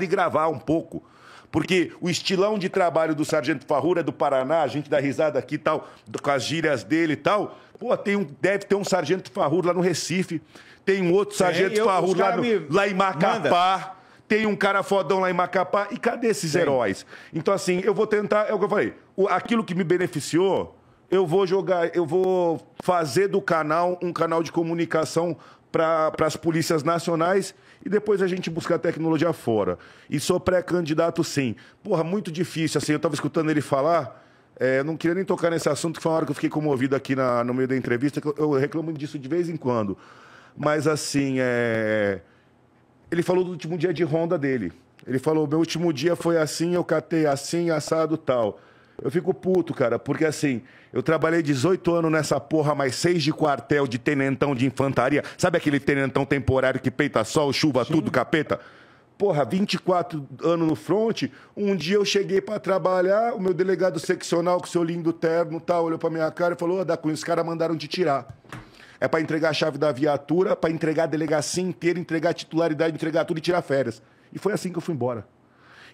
e gravar um pouco. Porque o estilão de trabalho do Sargento Farrura é do Paraná, a gente dá risada aqui e tal, com as gírias dele e tal. Pô, tem um, deve ter um Sargento Farrura lá no Recife, tem um outro Sargento é, Farrura lá, lá em Macapá. Manda. Tem um cara fodão lá em Macapá. E cadê esses Sim. heróis? Então, assim, eu vou tentar. É o que eu falei. O, aquilo que me beneficiou, eu vou jogar, eu vou fazer do canal um canal de comunicação para as polícias nacionais e depois a gente buscar tecnologia fora. E sou pré-candidato, sim. Porra, muito difícil, assim, eu estava escutando ele falar, é, não queria nem tocar nesse assunto, que foi uma hora que eu fiquei comovido aqui na, no meio da entrevista, que eu, reclamo disso de vez em quando. Mas, assim, é... ele falou do último dia de ronda dele. Ele falou, meu último dia foi assim, eu catei assim, assado, tal. Eu fico puto, cara, porque assim, eu trabalhei 18 anos nessa porra, mais seis de quartel, de tenentão de infantaria. Sabe aquele tenentão temporário que peita sol, chuva, Sim. tudo, capeta? Porra, 24 anos no fronte, um dia eu cheguei para trabalhar, o meu delegado seccional com seu lindo terno tal, olhou pra minha cara e falou, oh, dá com os caras mandaram te tirar. É para entregar a chave da viatura, para entregar a delegacia inteira, entregar a titularidade, entregar tudo e tirar férias. E foi assim que eu fui embora.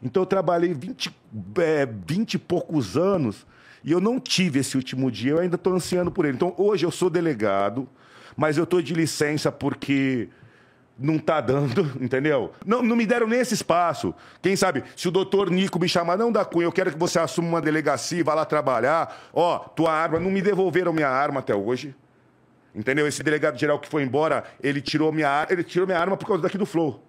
Então eu trabalhei 20, é, 20 e poucos anos e eu não tive esse último dia, eu ainda estou ansiando por ele. Então hoje eu sou delegado, mas eu estou de licença porque não tá dando, entendeu? Não, não me deram nem esse espaço. Quem sabe, se o doutor Nico me chamar, não da Cunha, eu quero que você assuma uma delegacia e vá lá trabalhar. Ó, tua arma, não me devolveram minha arma até hoje. Entendeu? Esse delegado geral que foi embora, ele tirou minha, ele tirou minha arma por causa daqui do Flow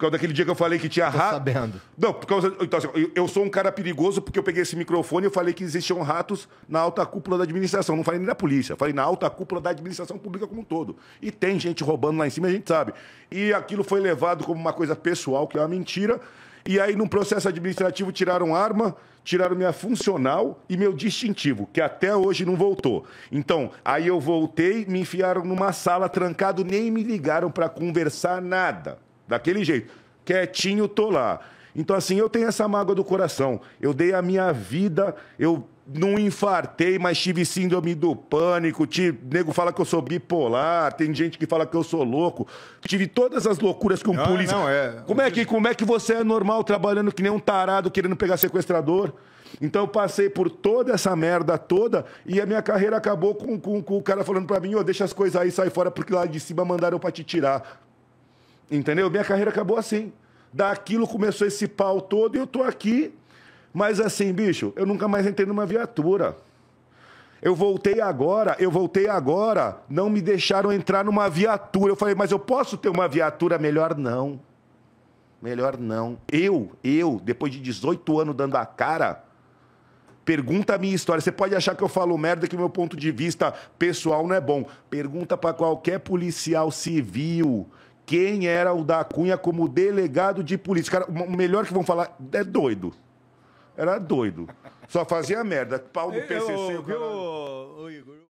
causa daquele dia que eu falei que tinha rato. sabendo. Não, por causa. Então, assim, eu, eu sou um cara perigoso porque eu peguei esse microfone e falei que existiam ratos na alta cúpula da administração. Não falei nem da polícia, falei na alta cúpula da administração pública como um todo. E tem gente roubando lá em cima, a gente sabe. E aquilo foi levado como uma coisa pessoal, que é uma mentira. E aí, num processo administrativo, tiraram arma, tiraram minha funcional e meu distintivo, que até hoje não voltou. Então, aí eu voltei, me enfiaram numa sala trancado, nem me ligaram para conversar nada daquele jeito. Quietinho, tô lá. Então, assim, eu tenho essa mágoa do coração. Eu dei a minha vida, eu não infartei, mas tive síndrome do pânico. Tive, nego fala que eu sou bipolar, tem gente que fala que eu sou louco. Tive todas as loucuras com um ah, polícia. Não, é... Como, é que, como é que você é normal trabalhando que nem um tarado querendo pegar sequestrador? Então eu passei por toda essa merda toda e a minha carreira acabou com, com, com o cara falando para mim, oh, deixa as coisas aí, sai fora, porque lá de cima mandaram para te tirar. Entendeu? Minha carreira acabou assim. Daquilo começou esse pau todo e eu tô aqui. Mas assim, bicho, eu nunca mais entrei numa viatura. Eu voltei agora, eu voltei agora, não me deixaram entrar numa viatura. Eu falei, mas eu posso ter uma viatura? Melhor não. Melhor não. Eu, eu, depois de 18 anos dando a cara, pergunta a minha história. Você pode achar que eu falo merda, que o meu ponto de vista pessoal não é bom. Pergunta para qualquer policial civil quem era o da Cunha como delegado de polícia. Cara, o melhor que vão falar é doido. Era doido. Só fazia merda. Pau do PCC. Eu, eu, eu,